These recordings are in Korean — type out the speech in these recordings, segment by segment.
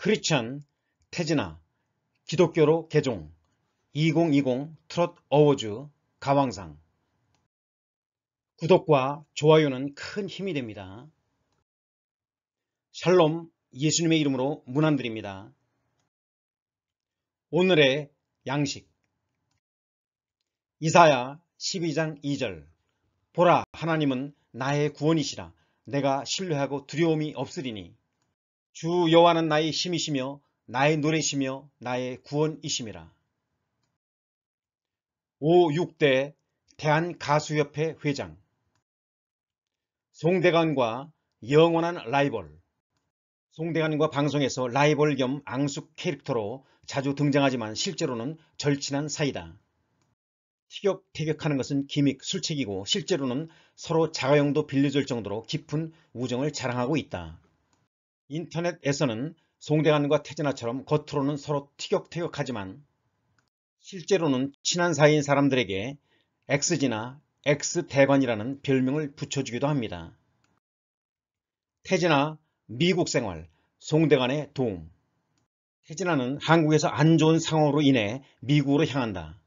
크리스천 태진아 기독교로 개종 2020 트롯 어워즈 가왕상 구독과 좋아요는 큰 힘이 됩니다. 샬롬 예수님의 이름으로 문안드립니다. 오늘의 양식 이사야 12장 2절 보라 하나님은 나의 구원이시라 내가 신뢰하고 두려움이 없으리니 주 여호와는 나의 힘이시며 나의 노래시며 나의 구원이심이라. 5. 6대 대한가수협회 회장 송대관과 영원한 라이벌 송대관과 방송에서 라이벌 겸 앙숙 캐릭터로 자주 등장하지만 실제로는 절친한 사이다. 티격태격하는 것은 기믹, 술책이고 실제로는 서로 자가용도 빌려줄 정도로 깊은 우정을 자랑하고 있다. 인터넷에서는 송대관과 태진아처럼 겉으로는 서로 티격태격하지만 실제로는 친한 사이인 사람들에게 X지나 X대관이라는 별명을 붙여주기도 합니다. 태진아 미국 생활, 송대관의 도움 태진아는 한국에서 안 좋은 상황으로 인해 미국으로 향한다.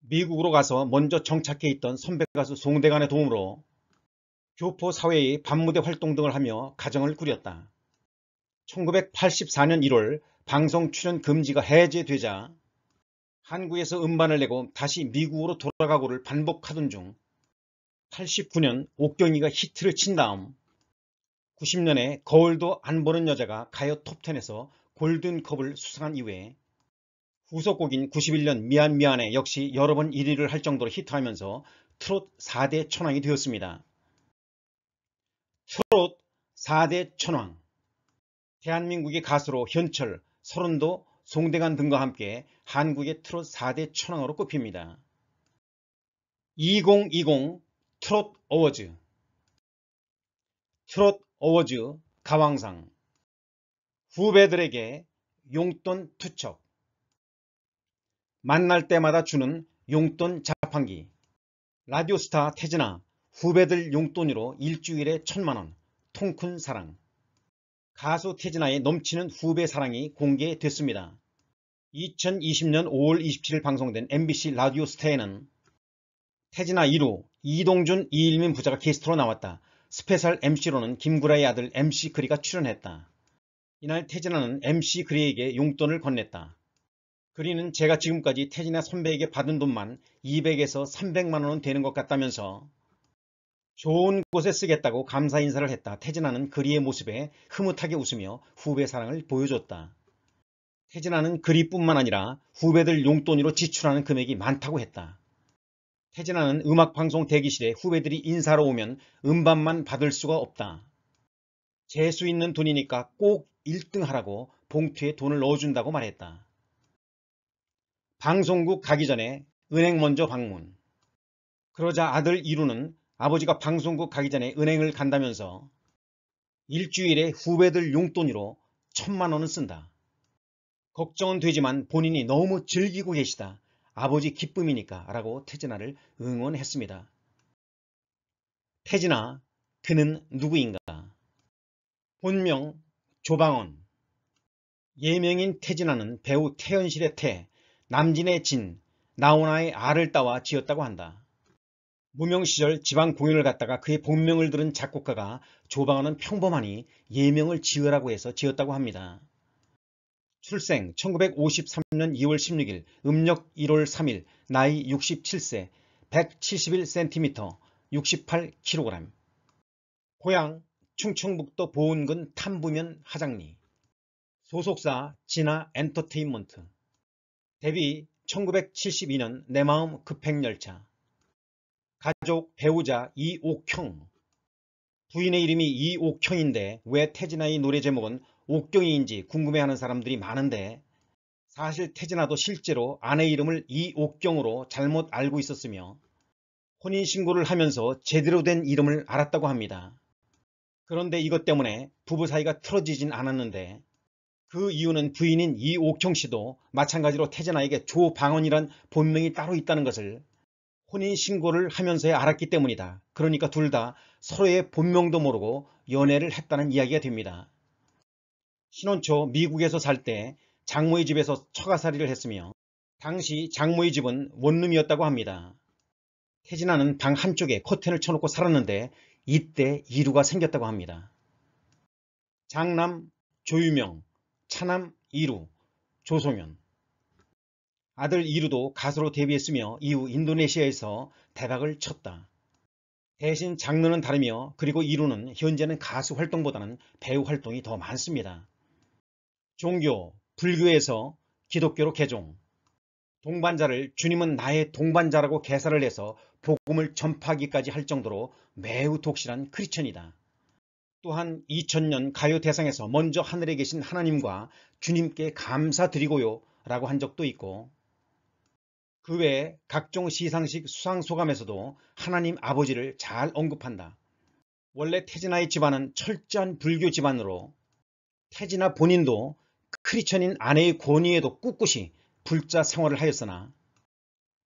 미국으로 가서 먼저 정착해 있던 선배 가수 송대관의 도움으로 교포 사회의 반무대 활동 등을 하며 가정을 꾸렸다. 1984년 1월 방송 출연 금지가 해제되자 한국에서 음반을 내고 다시 미국으로 돌아가고를 반복하던 중 89년 옥경이가 히트를 친 다음 90년에 거울도 안 보는 여자가 가요 톱10에서 골든컵을 수상한 이후에 후속곡인 91년 미안 미안해 역시 여러 번 1위를 할 정도로 히트하면서 트롯 4대 천왕이 되었습니다. 트롯 4대 천왕 대한민국의 가수로 현철, 서른도, 송대관 등과 함께 한국의 트롯 4대 천왕으로 꼽힙니다. 2020 트롯 어워즈 트롯 어워즈 가왕상 후배들에게 용돈 투척 만날 때마다 주는 용돈 자판기 라디오스타 태진아 후배들 용돈으로 일주일에 천만원 통큰 사랑 가수 태진아의 넘치는 후배 사랑이 공개됐습니다. 2020년 5월 27일 방송된 MBC 라디오 스타에는 태진아 1호, 이동준, 이일민 부자가 게스트로 나왔다. 스페셜 MC로는 김구라의 아들 MC 그리가 출연했다. 이날 태진아는 MC 그리에게 용돈을 건넸다. 그리는 제가 지금까지 태진아 선배에게 받은 돈만 200에서 300만원 은 되는 것 같다면서 좋은 곳에 쓰겠다고 감사 인사를 했다. 태진아는 그리의 모습에 흐뭇하게 웃으며 후배 사랑을 보여줬다. 태진아는 그리뿐만 아니라 후배들 용돈으로 지출하는 금액이 많다고 했다. 태진아는 음악방송 대기실에 후배들이 인사로 오면 음반만 받을 수가 없다. 재수 있는 돈이니까 꼭 1등 하라고 봉투에 돈을 넣어준다고 말했다. 방송국 가기 전에 은행 먼저 방문. 그러자 아들 이루는 아버지가 방송국 가기 전에 은행을 간다면서 일주일에 후배들 용돈으로 천만 원을 쓴다. 걱정은 되지만 본인이 너무 즐기고 계시다. 아버지 기쁨이니까 라고 태진아를 응원했습니다. 태진아, 그는 누구인가? 본명 조방원 예명인 태진아는 배우 태연실의 태, 남진의 진, 나훈아의 아를 따와 지었다고 한다. 무명 시절 지방 공연을 갔다가 그의 본명을 들은 작곡가가 조방하는 평범하니 예명을 지으라고 해서 지었다고 합니다. 출생 1953년 2월 16일 음력 1월 3일 나이 67세 171cm 68kg 고향 충청북도 보은군 탐부면 하장리 소속사 진화 엔터테인먼트 데뷔 1972년 내 마음 급행열차 가족, 배우자 이옥형 부인의 이름이 이옥형인데 왜 태진아의 노래 제목은 옥경이인지 궁금해하는 사람들이 많은데 사실 태진아도 실제로 아내 이름을 이옥경으로 잘못 알고 있었으며 혼인신고를 하면서 제대로 된 이름을 알았다고 합니다. 그런데 이것 때문에 부부 사이가 틀어지진 않았는데 그 이유는 부인인 이옥형 씨도 마찬가지로 태진아에게 조방언이란 본명이 따로 있다는 것을 혼인신고를 하면서야 알았기 때문이다. 그러니까 둘 다 서로의 본명도 모르고 연애를 했다는 이야기가 됩니다. 신혼 초 미국에서 살 때 장모의 집에서 처가살이를 했으며 당시 장모의 집은 원룸이었다고 합니다. 태진아는 방 한쪽에 커튼을 쳐놓고 살았는데 이때 이루가 생겼다고 합니다. 장남 조유명, 차남 이루, 조소현 아들 이루도 가수로 데뷔했으며 이후 인도네시아에서 대박을 쳤다. 대신 장르는 다르며 그리고 이루는 현재는 가수 활동보다는 배우 활동이 더 많습니다. 종교, 불교에서 기독교로 개종 동반자를 주님은 나의 동반자라고 개사를 해서 복음을 전파하기까지 할 정도로 매우 독실한 크리천이다. 또한 2000년 가요 대상에서 먼저 하늘에 계신 하나님과 주님께 감사드리고요 라고 한 적도 있고 그 외에 각종 시상식 수상소감에서도 하나님 아버지를 잘 언급한다. 원래 태진아의 집안은 철저한 불교 집안으로 태진아 본인도 크리천인 아내의 권위에도 꿋꿋이 불자 생활을 하였으나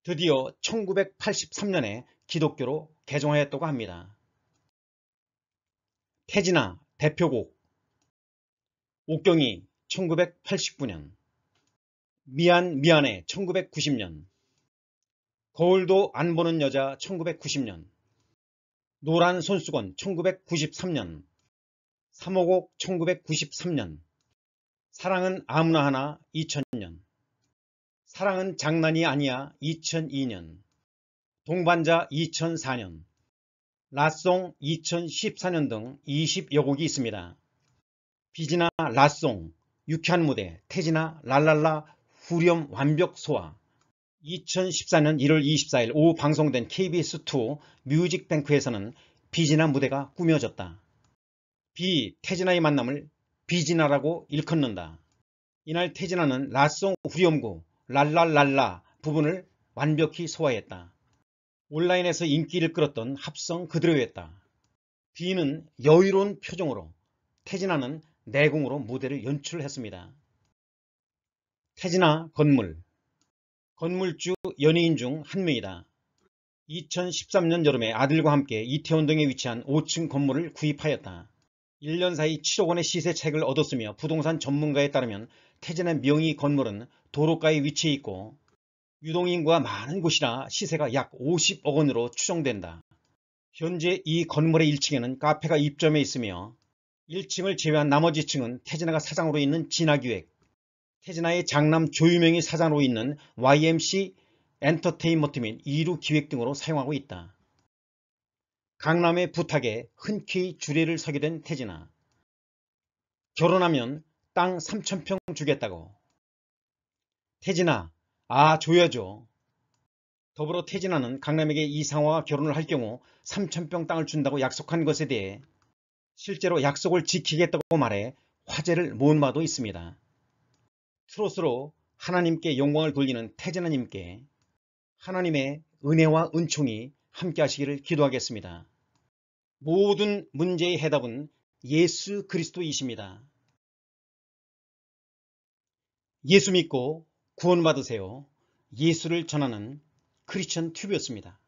드디어 1983년에 기독교로 개종하였다고 합니다. 태진아 대표곡 옥경이 1989년 미안 미안해 1990년 거울도 안 보는 여자 1990년 노란 손수건 1993년 삼호곡 1993년 사랑은 아무나 하나 2000년 사랑은 장난이 아니야 2002년 동반자 2004년 라송 2014년 등 20여 곡이 있습니다. 비지나 라송, 유쾌한 무대, 태지나 랄랄라, 후렴 완벽 소화 2014년 1월 24일 오후 방송된 KBS2 뮤직뱅크에서는 비진아 무대가 꾸며졌다. 비, 태진아의 만남을 비진아라고 일컫는다. 이날 태진아는 라송 후렴구 랄랄랄라 부분을 완벽히 소화했다. 온라인에서 인기를 끌었던 합성 그대로였다. 비는 여유로운 표정으로 태진아는 내공으로 무대를 연출했습니다. 태진아 건물 건물주 연예인 중 한 명이다. 2013년 여름에 아들과 함께 이태원 동에 위치한 5층 건물을 구입하였다. 1년 사이 7억 원의 시세책을 얻었으며 부동산 전문가에 따르면 태진의 명의 건물은 도로가에 위치해 있고 유동인구가 많은 곳이라 시세가 약 50억 원으로 추정된다. 현재 이 건물의 1층에는 카페가 입점해 있으며 1층을 제외한 나머지 층은 태진아가 사장으로 있는 진화기획, 태진아의 장남 조유명이 사장으로 있는 YMC 엔터테인먼트 및 이루 기획 등으로 사용하고 있다. 강남의 부탁에 흔쾌히 주례를 서게 된 태진아. 결혼하면 땅 3천평 주겠다고. 태진아, 아 줘야죠. 더불어 태진아는 강남에게 이상화와 결혼을 할 경우 3천평 땅을 준다고 약속한 것에 대해 실제로 약속을 지키겠다고 말해 화제를 모은 바도 있습니다. 트롯으로 하나님께 영광을 돌리는 태진아님께 하나님의 은혜와 은총이 함께 하시기를 기도하겠습니다. 모든 문제의 해답은 예수 그리스도이십니다. 예수 믿고 구원받으세요. 예수를 전하는 크리스천 튜브였습니다.